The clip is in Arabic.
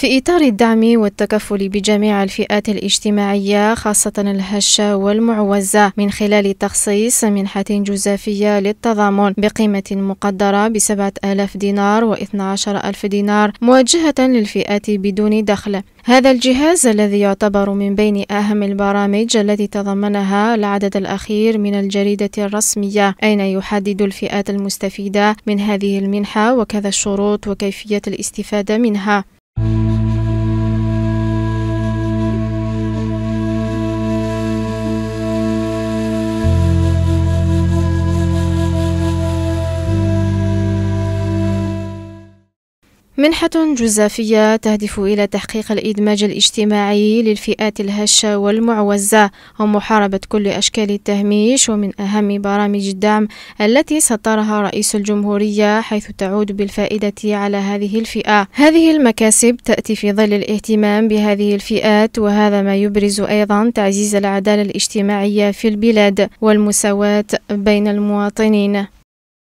في إطار الدعم والتكفل بجميع الفئات الاجتماعية خاصة الهشة والمعوزة من خلال تخصيص منحة جزافية للتضامن بقيمة مقدرة بسبعة آلاف دينار واثنا عشر ألف دينار موجهة للفئات بدون دخل هذا الجهاز الذي يعتبر من بين أهم البرامج التي تضمنها العدد الأخير من الجريدة الرسمية أين يحدد الفئات المستفيدة من هذه المنحة وكذا الشروط وكيفية الاستفادة منها منحة جزافية تهدف إلى تحقيق الإدماج الاجتماعي للفئات الهشة والمعوزة ومحاربة كل أشكال التهميش ومن أهم برامج الدعم التي سطرها رئيس الجمهورية حيث تعود بالفائدة على هذه الفئة هذه المكاسب تأتي في ظل الاهتمام بهذه الفئات وهذا ما يبرز أيضا تعزيز العدالة الاجتماعية في البلاد والمساواة بين المواطنين